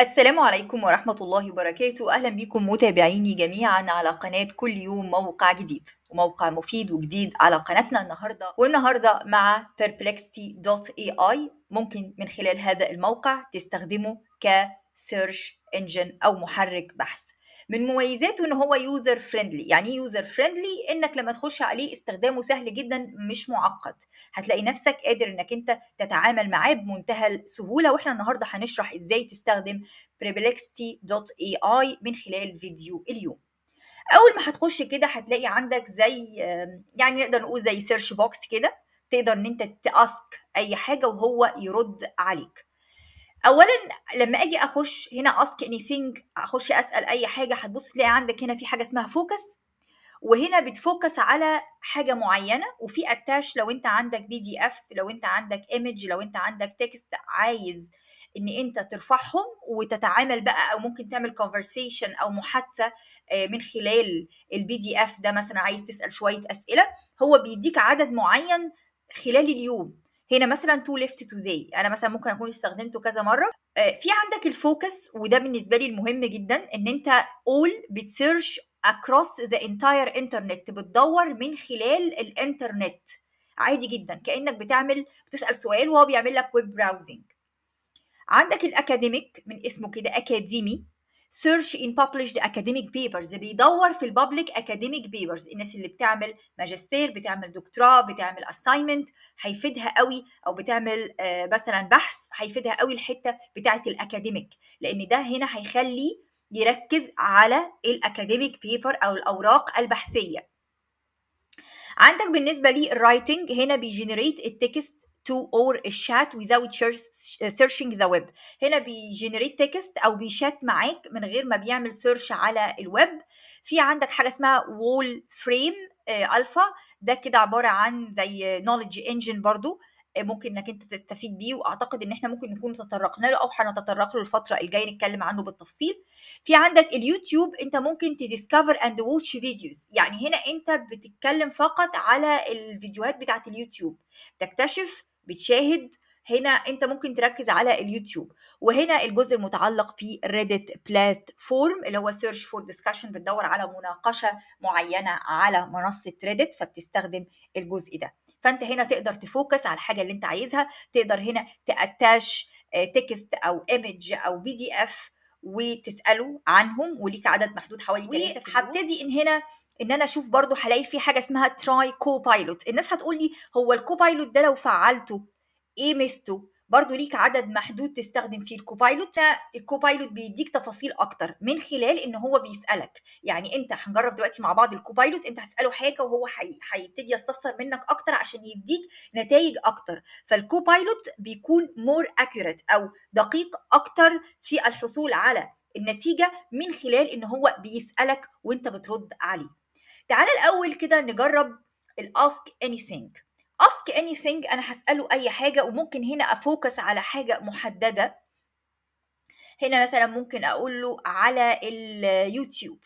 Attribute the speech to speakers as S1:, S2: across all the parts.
S1: السلام عليكم ورحمة الله وبركاته أهلا بكم متابعيني جميعا على قناة كل يوم موقع جديد وموقع مفيد وجديد على قناتنا النهاردة والنهاردة مع perplexity.ai ممكن من خلال هذا الموقع تستخدمه كسيرش انجن أو محرك بحث من مميزاته ان هو يوزر فريندلي يعني ايه يوزر فريندلي انك لما تخش عليه استخدامه سهل جدا مش معقد هتلاقي نفسك قادر انك انت تتعامل معاه بمنتهى السهوله واحنا النهارده هنشرح ازاي تستخدم اي من خلال فيديو اليوم اول ما هتخش كده هتلاقي عندك زي يعني نقدر نقول زي سيرش بوكس كده تقدر ان انت تاسك اي حاجه وهو يرد عليك اولا لما اجي اخش هنا اسك اني ثينج اخش اسال اي حاجه هتبص تلاقي عندك هنا في حاجه اسمها فوكس وهنا بتفوكس على حاجه معينه وفي اتاش لو انت عندك بي دي اف لو انت عندك ايمج لو انت عندك تكست عايز ان انت ترفعهم وتتعامل بقى او ممكن تعمل كونفرسيشن او محادثه آه، من خلال البي دي اف ده مثلا عايز تسال شويه اسئله هو بيديك عدد معين خلال اليوم هنا مثلا تو ليفت تو زي انا مثلا ممكن اكون استخدمته كذا مره آه، في عندك الفوكس وده بالنسبه لي المهم جدا ان انت اول بتسيرش across the entire internet بتدور من خلال الانترنت عادي جدا كانك بتعمل بتسال سؤال وهو بيعمل لك ويب براوزنج عندك الاكاديميك من اسمه كده اكاديمي سيرش ان published academic papers بيدور في الببليك academic papers الناس اللي بتعمل ماجستير بتعمل دكتوراه بتعمل assignment هيفيدها قوي او بتعمل آه، مثلا بحث هيفيدها قوي الحته بتاعه الاكاديميك لان ده هنا هيخلي يركز على الاكاديميك بيبر او الاوراق البحثيه عندك بالنسبه الرايتنج هنا بيجنريت التكست to or الشات without searching the web هنا بيجنريت تكست او بيشات معاك من غير ما بيعمل سيرش على الويب في عندك حاجه اسمها وول فريم الفا ده كده عباره عن زي نولج انجن برضو آه، ممكن انك انت تستفيد بيه واعتقد ان احنا ممكن نكون تطرقنا له او هنتطرق له الفتره الجايه نتكلم عنه بالتفصيل في عندك اليوتيوب انت ممكن تديسكفر اند واتش فيديوز يعني هنا انت بتتكلم فقط على الفيديوهات بتاعت اليوتيوب تكتشف بتشاهد هنا انت ممكن تركز على اليوتيوب وهنا الجزء المتعلق بريدت بلاتفورم اللي هو سيرش فور ديسكشن بتدور على مناقشه معينه على منصه ريدت فبتستخدم الجزء ده فانت هنا تقدر تفوكس على الحاجه اللي انت عايزها تقدر هنا تاتاش آه، تكست او ايمج او بي دي اف وتساله عنهم وليك عدد محدود حوالي هبتدي ان هنا ان انا اشوف برضو هلاقي في حاجه اسمها تراي كو بايلوت الناس هتقول لي هو بايلوت ده لو فعلته ايه ميزته برضو ليك عدد محدود تستخدم فيه الكوبايلوت الكوبايلوت بيديك تفاصيل اكتر من خلال ان هو بيسالك يعني انت هنجرب دلوقتي مع بعض الكوبايلوت انت هتساله حاجه وهو هيبتدي يستفسر منك اكتر عشان يديك نتائج اكتر فالكوبايلوت بيكون مور اكيوريت او دقيق اكتر في الحصول على النتيجه من خلال ان هو بيسالك وانت بترد عليه تعال الأول كده نجرب الاسك اسك ask anything أنا هسأله أي حاجة وممكن هنا أفوكس على حاجة محددة هنا مثلا ممكن أقول له على اليوتيوب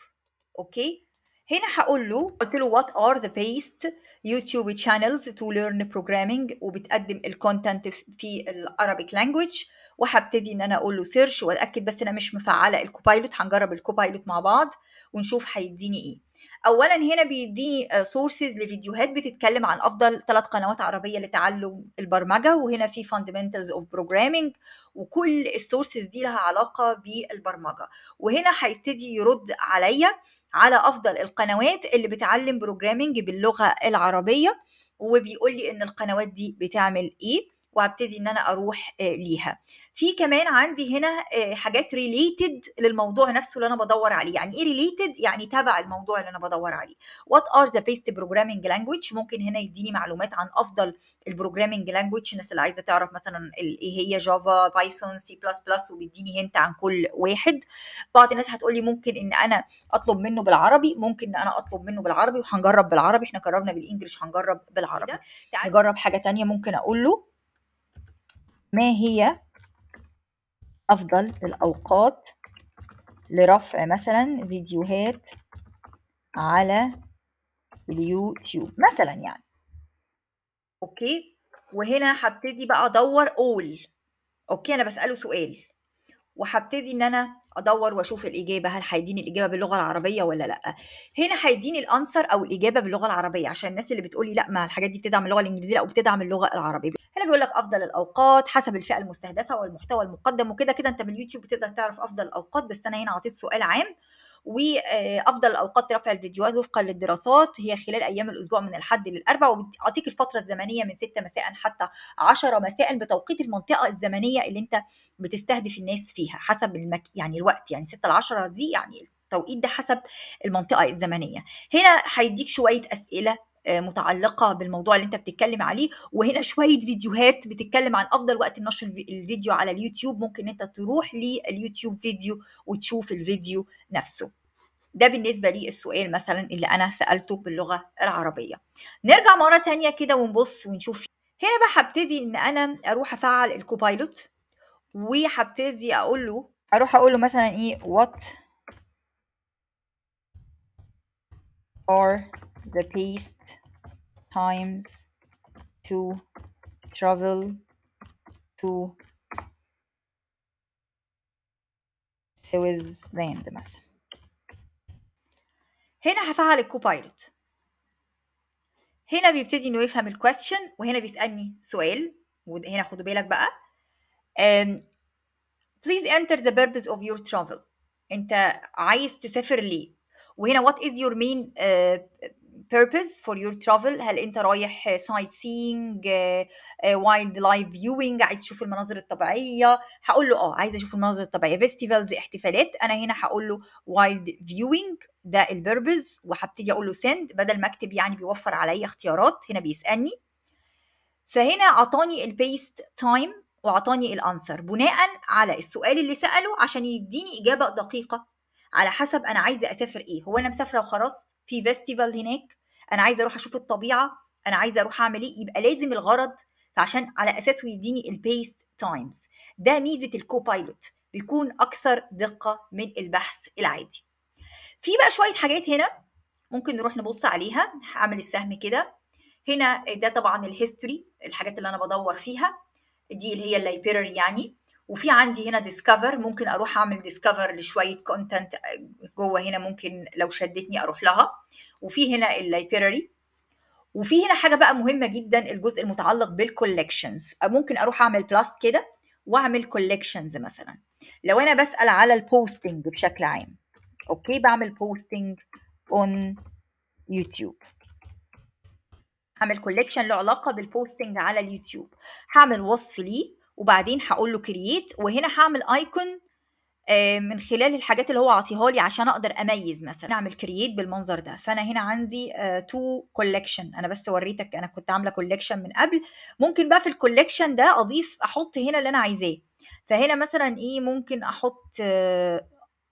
S1: أوكي هنا هقول له قلت له what are the best YouTube channels to learn programming وبتقدم الكونتنت في الأرابيك لانجويج وهبتدي ان انا اقول له سيرش واتاكد بس انا مش مفعله الكوبايلوت هنجرب الكوبايلوت مع بعض ونشوف هيديني ايه اولا هنا بيديني سورسز آه، لفيديوهات بتتكلم عن افضل ثلاث قنوات عربيه لتعلم البرمجه وهنا في فاندمنتالز اوف بروجرامينج وكل السورسز دي لها علاقه بالبرمجه وهنا هيبتدي يرد عليا على افضل القنوات اللي بتعلم بروجرامنج باللغه العربيه وبيقول لي ان القنوات دي بتعمل ايه وابتدي ان انا اروح آه، ليها في كمان عندي هنا آه، حاجات ريليتد للموضوع نفسه اللي انا بدور عليه يعني ايه ريليتد يعني تبع الموضوع اللي انا بدور عليه وات ار ذا بيست بروجرامنج لانجويج ممكن هنا يديني معلومات عن افضل البروجرامنج لانجويج الناس اللي عايزه تعرف مثلا ايه هي جافا بايثون سي بلس بلس وبيديني هنت عن كل واحد بعض الناس هتقول لي ممكن ان انا اطلب منه بالعربي ممكن ان انا اطلب منه بالعربي وهنجرب بالعربي احنا قررنا بالانجلش هنجرب بالعربي إيه تعال نجرب حاجه ثانيه ممكن اقول له ما هي أفضل الأوقات لرفع مثلا فيديوهات على اليوتيوب مثلا يعني أوكي وهنا هبتدي بقى أدور أول أوكي أنا بسأله سؤال وهبتدي ان انا ادور واشوف الاجابه هل هيديني الاجابه باللغه العربيه ولا لا هنا هيديني الانسر او الاجابه باللغه العربيه عشان الناس اللي بتقولي لا ما الحاجات دي بتدعم اللغه الانجليزيه او بتدعم اللغه العربيه هنا بيقول لك افضل الاوقات حسب الفئه المستهدفه والمحتوى المقدم وكده كده انت من اليوتيوب بتقدر تعرف افضل الاوقات بس انا هنا عطيت سؤال عام وافضل الاوقات رفع الفيديوهات وفقا للدراسات هي خلال ايام الاسبوع من الحد للاربع وبتعطيك الفتره الزمنيه من 6 مساء حتى 10 مساء بتوقيت المنطقه الزمنيه اللي انت بتستهدف الناس فيها حسب المك... يعني الوقت يعني 6 ل 10 دي يعني التوقيت ده حسب المنطقه الزمنيه هنا هيديك شويه اسئله آه، متعلقه بالموضوع اللي انت بتتكلم عليه وهنا شويه فيديوهات بتتكلم عن افضل وقت نشر الفيديو على اليوتيوب ممكن انت تروح لليوتيوب فيديو وتشوف الفيديو نفسه ده بالنسبه لي السؤال مثلا اللي انا سالته باللغه العربيه نرجع مره تانية كده ونبص ونشوف هنا بقى هبتدي ان انا اروح افعل الكوبايلوت وهبتدي اقول له اروح اقول له مثلا ايه وات are the past times to travel to سويسلاند مثلا هنا هفعل الكوبايلوت هنا بيبتدي انه يفهم الكويستشن وهنا بيسالني سؤال وهنا خدوا بالك بقى um, please enter the purpose of your travel انت عايز تسافر ليه وهنا what is your main uh, purpose for your travel هل انت رايح سايت سينج وايلد لايف فيوينج عايز تشوف المناظر الطبيعيه هقول له اه عايز اشوف المناظر الطبيعيه فيستيفالز احتفالات انا هنا هقول له وايلد فيوينج ده البربز وهبتدي اقول له سند بدل ما اكتب يعني بيوفر عليا اختيارات هنا بيسالني فهنا عطاني البيست تايم وعطاني الانسر بناء على السؤال اللي ساله عشان يديني اجابه دقيقه على حسب انا عايزه اسافر ايه هو انا مسافره وخلاص في فيستيفال هناك انا عايزه اروح اشوف الطبيعه انا عايزه اروح اعمل ايه يبقى لازم الغرض فعشان على اساسه يديني البيست تايمز ده ميزه الكوبايلوت بيكون اكثر دقه من البحث العادي في بقى شويه حاجات هنا ممكن نروح نبص عليها هعمل السهم كده هنا ده طبعا الهيستوري الحاجات اللي انا بدور فيها دي اللي هي اللايبراري يعني وفي عندي هنا ديسكفر ممكن اروح اعمل ديسكفر لشويه كونتنت آه، جوه هنا ممكن لو شدتني اروح لها وفي هنا اللايبراري وفي هنا حاجه بقى مهمه جدا الجزء المتعلق بالكولكشنز ممكن اروح اعمل بلس كده واعمل كولكشنز مثلا لو انا بسال على البوستنج بشكل عام اوكي بعمل بوستنج اون يوتيوب هعمل كولكشن له علاقه بالبوستنج على اليوتيوب هعمل وصف ليه وبعدين هقول له كرييت وهنا هعمل ايكون آه، من خلال الحاجات اللي هو عاطيها لي عشان اقدر اميز مثلا اعمل كرييت بالمنظر ده فانا هنا عندي تو آه، كولكشن انا بس وريتك انا كنت عامله كولكشن من قبل ممكن بقى في الكولكشن ده اضيف احط هنا اللي انا عايزاه فهنا مثلا ايه ممكن احط آه،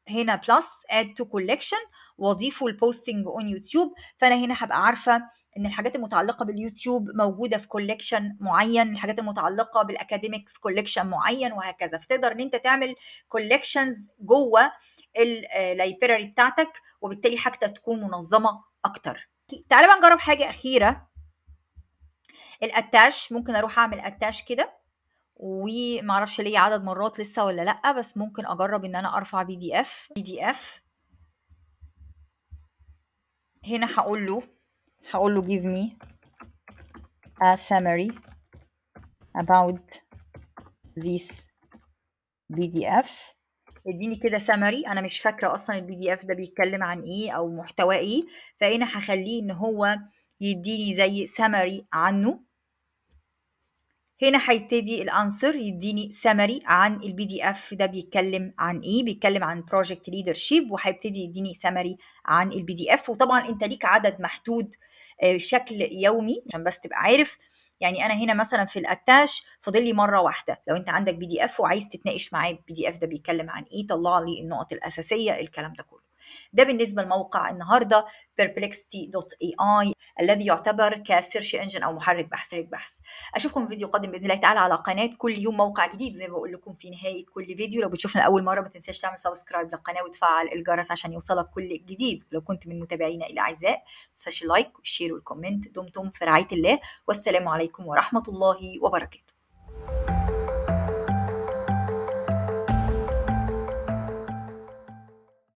S1: هنا بلس اد تو كولكشن واضيفه البوستنج اون يوتيوب فانا هنا هبقى عارفه ان الحاجات المتعلقه باليوتيوب موجوده في كوليكشن معين الحاجات المتعلقه بالاكاديميك في كوليكشن معين وهكذا فتقدر ان انت تعمل كوليكشنز جوه اللايبراري آه، بتاعتك وبالتالي حاجتك تكون منظمه اكتر تعالى بقى نجرب حاجه اخيره الاتاش ممكن اروح اعمل اتاش كده ومعرفش ليه عدد مرات لسه ولا لا بس ممكن اجرب ان انا ارفع بي دي اف بي دي اف هنا هقول له هقول له give me a summary about this PDF اديني كده summary انا مش فاكره اصلا البي دي اف ده بيتكلم عن ايه او محتواه ايه فانا هخليه ان هو يديني زي summary عنه هنا هيبتدي الانسر يديني سمري عن البي دي اف ده بيتكلم عن ايه بيتكلم عن بروجكت ليدرشيب وهيبتدي يديني سمري عن البي دي اف وطبعا انت ليك عدد محدود بشكل آه، يومي عشان بس تبقى عارف يعني انا هنا مثلا في الاتاش فاضل لي مره واحده لو انت عندك بي دي اف وعايز تتناقش معاه البي دي اف ده بيتكلم عن ايه طلع لي النقط الاساسيه الكلام ده كله ده بالنسبة لموقع النهاردة perplexity.ai الذي يعتبر كسيرش انجن أو محرك بحث محرك بحث أشوفكم في فيديو قادم بإذن الله تعالى على قناة كل يوم موقع جديد وزي ما بقول لكم في نهاية كل فيديو لو بتشوفنا أول مرة ما تنساش تعمل سبسكرايب للقناة وتفعل الجرس عشان يوصلك كل جديد ولو كنت من متابعينا الأعزاء ما تنساش اللايك والشير والكومنت دمتم في رعاية الله والسلام عليكم ورحمة الله وبركاته